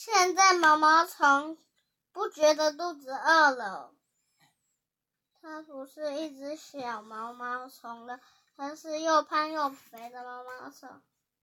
现在毛毛虫不觉得肚子饿了，它不是一只小毛毛虫了，它是又胖又肥的毛毛虫。